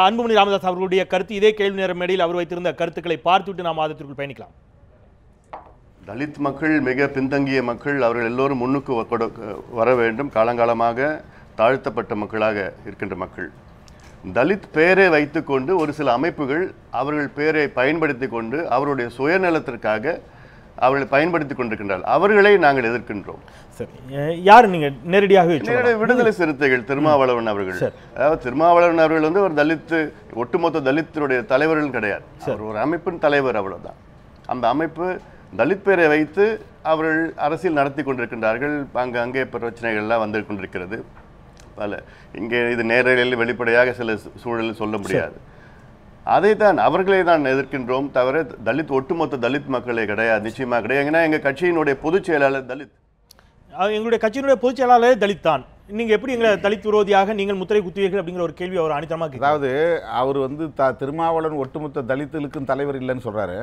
அன்புமணி ராமதாஸ் அவர்களுடைய கருத்து இதே கேள்வி நேரம் மேடையில் அவர் வைத்திருந்த கருத்துக்களை பார்த்துவிட்டு நாம் மாதத்திற்குள் பயணிக்கலாம் தலித் மக்கள் மிக பின்தங்கிய மக்கள் அவர்கள் எல்லோரும் முன்னுக்கு வர வேண்டும் காலங்காலமாக தாழ்த்தப்பட்ட மக்களாக இருக்கின்ற மக்கள் தலித் பெயரை வைத்துக்கொண்டு ஒரு சில அமைப்புகள் அவர்கள் பெயரை பயன்படுத்தி கொண்டு அவருடைய சுயநலத்திற்காக அவர்கள் பயன்படுத்தி கொண்டிருக்கின்றார் அவர்களை நாங்கள் எதிர்க்கின்றோம் யார் நீங்க நேரடியாக விடுதலை சிறுத்தைகள் திருமாவளவன் அவர்கள் அதாவது திருமாவளவன் அவர்கள் வந்து ஒரு தலித்து ஒட்டுமொத்த தலித்துடைய தலைவர்கள் கிடையாது அவர் ஒரு அமைப்பின் தலைவர் அவ்வளவுதான் அந்த அமைப்பு தலித் பேரை வைத்து அவர்கள் அரசியல் நடத்தி கொண்டிருக்கின்றார்கள் அங்கே அங்கே பிரச்சனைகள்லாம் வந்து கொண்டிருக்கிறது பல இங்கே இது நேரடியில் வெளிப்படையாக சில சூழலில் சொல்ல முடியாது அதை தான் அவர்களை தான் எதிர்க்கின்றோம் தவிர தலித் ஒட்டுமொத்த தலித் மக்களே கிடையாது நிச்சயமாக கிடையாது ஏன்னா எங்கள் கட்சியினுடைய பொதுச் செயலாளர் தலித் எங்களுடைய கட்சியினுடைய பொதுச் செயலாளரே தலித் தான் நீங்கள் எப்படி எங்களை தலித் விரோதியாக நீங்கள் முத்திரை குத்துவீர்கள் அப்படிங்கிற ஒரு கேள்வி அவர் அனிதமாக அதாவது அவர் வந்து த திருமாவளன் ஒட்டுமொத்த தலித்துகளுக்கும் தலைவர் இல்லைன்னு சொல்கிறாரு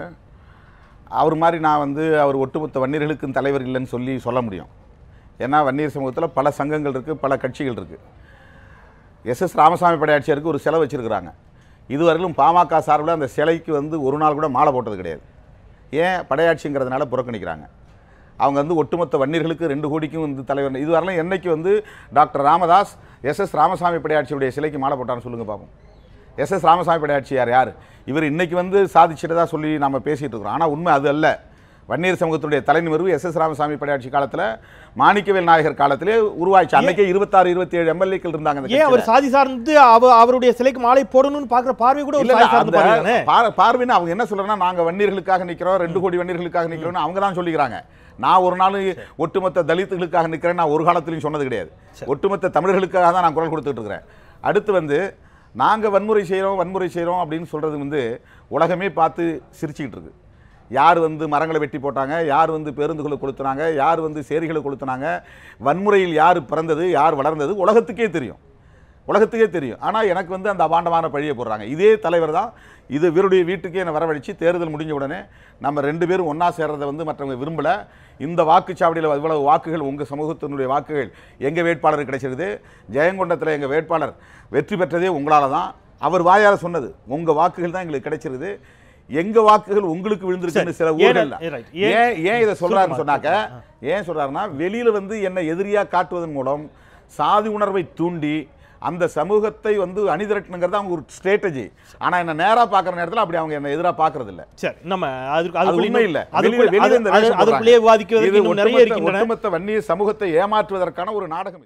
அவர் மாதிரி நான் வந்து அவர் ஒட்டுமொத்த வன்னியர்களுக்கும் தலைவர் இல்லைன்னு சொல்லி சொல்ல முடியும் ஏன்னா வன்னியர் சமூகத்தில் பல சங்கங்கள் இருக்குது பல கட்சிகள் இருக்குது எஸ் எஸ் ராமசாமி படையாட்சியருக்கு ஒரு செலவு வச்சுருக்குறாங்க இதுவரையிலும் பாமக சார்பில் அந்த சிலைக்கு வந்து ஒரு நாள் கூட மாலை போட்டது கிடையாது ஏன் படையாட்சிங்கிறதுனால புறக்கணிக்கிறாங்க அவங்க வந்து ஒட்டுமொத்த வன்னியர்களுக்கு ரெண்டு கோடிக்கும் வந்து தலைவர் இதுவரையிலும் என்றைக்கு வந்து doctor Ramadoss S S Ramasamy படையாட்சியுடைய சிலைக்கு மாலை போட்டான்னு சொல்லுங்கள் பார்ப்போம் எஸ் எஸ் ராமசாமி படையாட்சியார் யார் இவர் இன்றைக்கி வந்து சாதிச்சிட்டதாக சொல்லி நம்ம பேசிகிட்டு இருக்கிறோம் ஆனால் உண்மை அது அல்ல வன்னியர் சமூகத்துடைய தலைநிமர்வு எஸ் எஸ் ராமசாமி படையாட்சி காலத்தில் மாணிக்கவேல் நாயகர் காலத்திலே உருவாச்சு அன்னைக்கே இருபத்தாறு இருபத்தி ஏழு எம்எல்ஏக்கள் இருந்தாங்க அவர் சாதி சார்ந்து அவருடைய சிலைக்கு மாலை போடணும்னு பார்க்குற பார்வை கூட இல்லை பார்வைன்னு அவங்க என்ன சொல்கிறேன்னா நாங்கள் வன்னியர்களுக்காக நிற்கிறோம் ரெண்டு கோடி வன்னியர்களுக்காக நிற்கிறோம் அவங்க தான் சொல்லிக்கிறாங்க நான் ஒரு நாள் ஒட்டுமொத்த தலித்துகளுக்காக நிற்கிறேன் நான் ஒரு காலத்திலையும் சொன்னது கிடையாது ஒட்டுமொத்த தமிழர்களுக்காக தான் நான் குரல் கொடுத்துட்டு இருக்கிறேன் அடுத்து வந்து நாங்கள் வன்முறை செய்கிறோம் வன்முறை செய்கிறோம் அப்படின்னு சொல்கிறது வந்து உலகமே பார்த்து சிரிச்சுக்கிட்டு இருக்குது யார் வந்து மரங்களை வெட்டி போட்டாங்க யார் வந்து பேருந்துகளை கொளுத்துனாங்க யார் வந்து சேரிகளை கொளுத்துனாங்க வன்முறையில் யார் பிறந்தது யார் வளர்ந்தது உலகத்துக்கே தெரியும் உலகத்துக்கே தெரியும் ஆனால் எனக்கு வந்து அந்த அபாண்டமான பழியை போடுறாங்க இதே தலைவர் தான் இது இவருடைய வீட்டுக்கே என்னை வரவழைச்சி தேர்தல் முடிஞ்ச உடனே நம்ம ரெண்டு பேரும் ஒன்றா சேர்றதை வந்து மற்றவங்க விரும்பலை இந்த வாக்குச்சாவடியில் இவ்வளவு வாக்குகள் உங்கள் சமூகத்தினுடைய வாக்குகள் எங்கள் வேட்பாளர் கிடைச்சிருது ஜெயங்கொண்டத்தில் எங்கள் வேட்பாளர் வெற்றி பெற்றதே உங்களால் தான் அவர் வாயால் சொன்னது உங்கள் வாக்குகள் தான் எங்களுக்கு கிடைச்சிருது எங்க வாக்குகள் உங்களுக்கு விழுந்திருக்கு சில ஊழல் ஏன் ஏன் இதை சொல்றாருன்னு சொன்னாக்க ஏன் சொல்றாருன்னா வெளியில வந்து என்னை எதிரியா காட்டுவதன் மூலம் சாதி உணர்வை தூண்டி அந்த சமூகத்தை வந்து அணிதிரட்டணுங்கிறது அவங்க ஒரு ஸ்ட்ராட்டஜி ஆனா என்ன நேரா பாக்குற நேரத்துல அப்படி அவங்க என்ன எதிரா பாக்குறது இல்ல சரி நம்ம அதுக்கு அது உண்மை இல்ல வெளியில இந்த ஒட்டுமொத்த வன்னிய சமூகத்தை ஏமாற்றுவதற்கான ஒரு நாடகம்